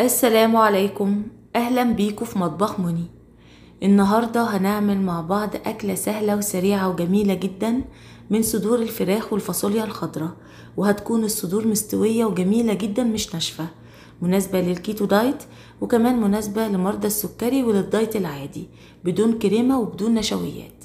السلام عليكم أهلا بيكم في مطبخ مني النهاردة هنعمل مع بعض أكلة سهلة وسريعة وجميلة جدا من صدور الفراخ والفاصوليا الخضراء وهتكون الصدور مستوية وجميلة جدا مش ناشفة مناسبة للكيتو دايت وكمان مناسبة لمرضى السكري وللدايت العادي بدون كريمة وبدون نشويات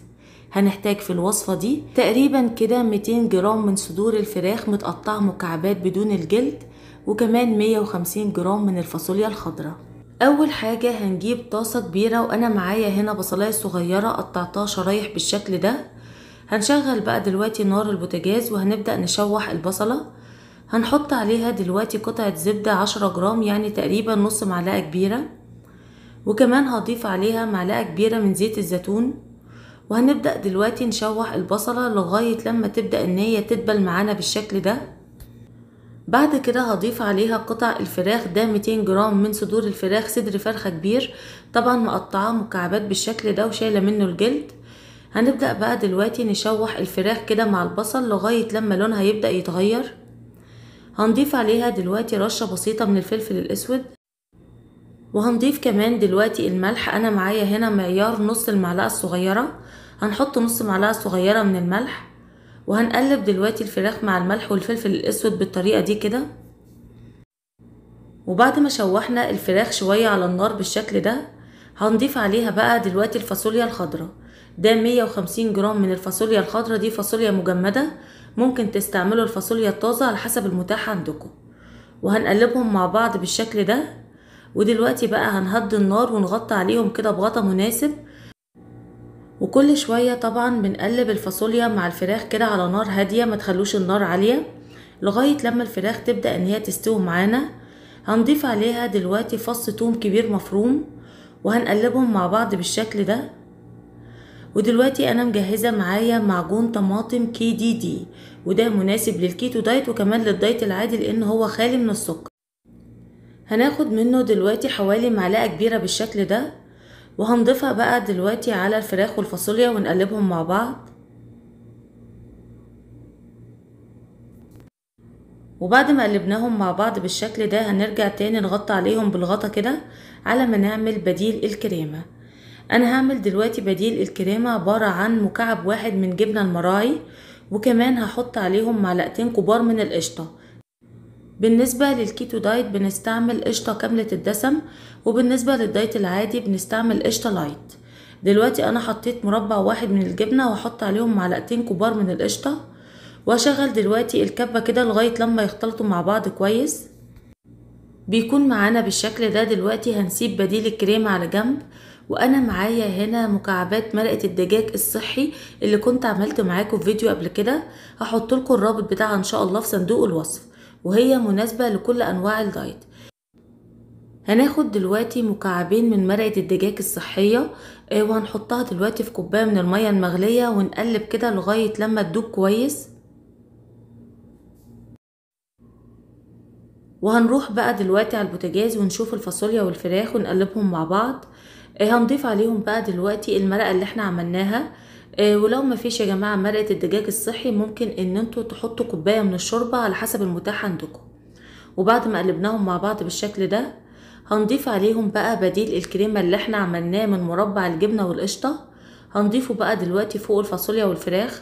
هنحتاج في الوصفة دي تقريبا كده 200 جرام من صدور الفراخ متقطعة مكعبات بدون الجلد وكمان 150 جرام من الفاصوليا الخضراء اول حاجه هنجيب طاسه كبيره وانا معايا هنا بصلايه صغيره قطعتها شرايح بالشكل ده هنشغل بقى دلوقتي نار البوتاجاز وهنبدا نشوح البصله هنحط عليها دلوقتي قطعه زبده عشرة جرام يعني تقريبا نص معلقه كبيره وكمان هضيف عليها معلقه كبيره من زيت الزيتون وهنبدا دلوقتي نشوح البصله لغايه لما تبدا ان هي تدبل معانا بالشكل ده بعد كده هضيف عليها قطع الفراخ ده 200 جرام من صدور الفراخ صدر فرخة كبير طبعا مقطعاه مكعبات بالشكل ده وشايلة منه الجلد هنبدأ بقى دلوقتي نشوح الفراخ كده مع البصل لغاية لما لونها يبدأ يتغير هنضيف عليها دلوقتي رشة بسيطة من الفلفل الأسود وهنضيف كمان دلوقتي الملح أنا معايا هنا معيار نص المعلقة الصغيرة هنحط نص معلقة صغيرة من الملح وهنقلب دلوقتي الفراخ مع الملح والفلفل الاسود بالطريقه دي كده وبعد ما شوحنا الفراخ شويه على النار بالشكل ده هنضيف عليها بقى دلوقتي الفاصوليا الخضراء ده 150 جرام من الفاصوليا الخضراء دي فاصوليا مجمده ممكن تستعملوا الفاصوليا الطازه على حسب المتاح عندكم وهنقلبهم مع بعض بالشكل ده ودلوقتي بقى هنهدي النار ونغطي عليهم كده بغطا مناسب وكل شوية طبعا بنقلب الفاصوليا مع الفراخ كده على نار هادية ما تخلوش النار عالية لغاية لما الفراخ تبدأ ان هي تستوي معانا هنضيف عليها دلوقتي فص توم كبير مفروم وهنقلبهم مع بعض بالشكل ده ودلوقتي انا مجهزة معايا معجون طماطم كي دي دي وده مناسب للكيتو دايت وكمان للدايت العادي لان هو خالي من السكر هناخد منه دلوقتي حوالي معلقة كبيرة بالشكل ده وهنضيفها بقى دلوقتي على الفراخ والفاصوليا ونقلبهم مع بعض وبعد ما قلبناهم مع بعض بالشكل ده هنرجع تاني نغطي عليهم بالغطا كده على ما نعمل بديل الكريمة انا هعمل دلوقتي بديل الكريمة عبارة عن مكعب واحد من جبنة المراعي وكمان هحط عليهم معلقتين كبار من القشطة بالنسبة للكيتو دايت بنستعمل قشطة كاملة الدسم وبالنسبة للدايت العادي بنستعمل قشطة لايت دلوقتي انا حطيت مربع واحد من الجبنة وحط عليهم معلقتين كبار من القشطة واشغل دلوقتي الكبة كده لغاية لما يختلطوا مع بعض كويس بيكون معانا بالشكل ده دلوقتي هنسيب بديل الكريمة على جنب وانا معايا هنا مكعبات مرقة الدجاج الصحي اللي كنت عملت معاكم في فيديو قبل كده هحط لكم الرابط بتاعها ان شاء الله في صندوق الوصف وهي مناسبة لكل أنواع الدايت هناخد دلوقتي مكعبين من مرقة الدجاج الصحية آه، وهنحطها دلوقتي في كوباية من المية المغلية ونقلب كده لغاية لما تدوب كويس وهنروح بقى دلوقتي على البوتاجاز ونشوف الفاصوليا والفراخ ونقلبهم مع بعض آه، هنضيف عليهم بقى دلوقتي المرقة اللي احنا عملناها آه، ولو مفيش يا جماعة مرقة الدجاج الصحي ممكن ان انتوا تحطوا كوباية من الشوربة على حسب المتاح عندكم وبعد ما قلبناهم مع بعض بالشكل ده هنضيف عليهم بقى بديل الكريمة اللي احنا عملناه من مربع الجبنة والقشطة هنضيفه بقى دلوقتي فوق الفاصوليا والفراخ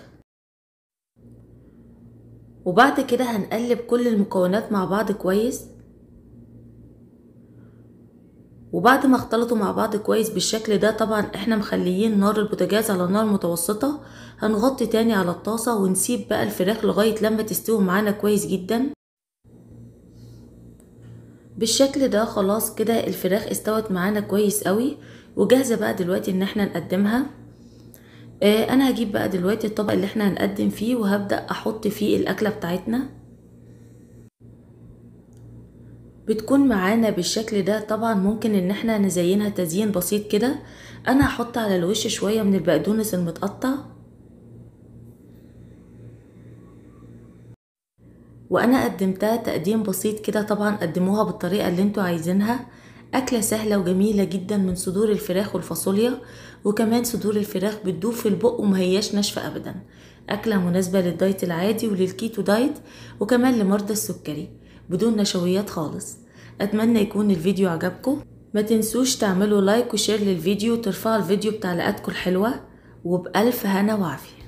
وبعد كده هنقلب كل المكونات مع بعض كويس وبعد ما اختلطوا مع بعض كويس بالشكل ده طبعا احنا مخليين نار البوتاجاز على نار متوسطة هنغطي تاني على الطاسة ونسيب بقى الفراخ لغاية لما تستوي معانا كويس جدا بالشكل ده خلاص كده الفراخ استوت معانا كويس قوي وجاهزة بقى دلوقتي ان احنا نقدمها اه انا هجيب بقى دلوقتي الطبق اللي احنا هنقدم فيه وهبدأ احط فيه الاكلة بتاعتنا بتكون معانا بالشكل ده طبعا ممكن ان احنا نزينها تزيين بسيط كده انا هحط على الوش شوية من البقدونس المتقطع وانا قدمتها تقديم بسيط كده طبعا قدموها بالطريقة اللي انتوا عايزينها أكلة سهلة وجميلة جدا من صدور الفراخ والفاصوليا وكمان صدور الفراخ بتدوب في البق ومهياش ناشفة أبدا أكلة مناسبة للدايت العادي وللكيتو دايت وكمان لمرضى السكري بدون نشويات خالص اتمنى يكون الفيديو عجبكم ما تنسوش تعملوا لايك وشير للفيديو وترفعوا الفيديو بتعليقاتكم الحلوه وبألف هنا وعافيه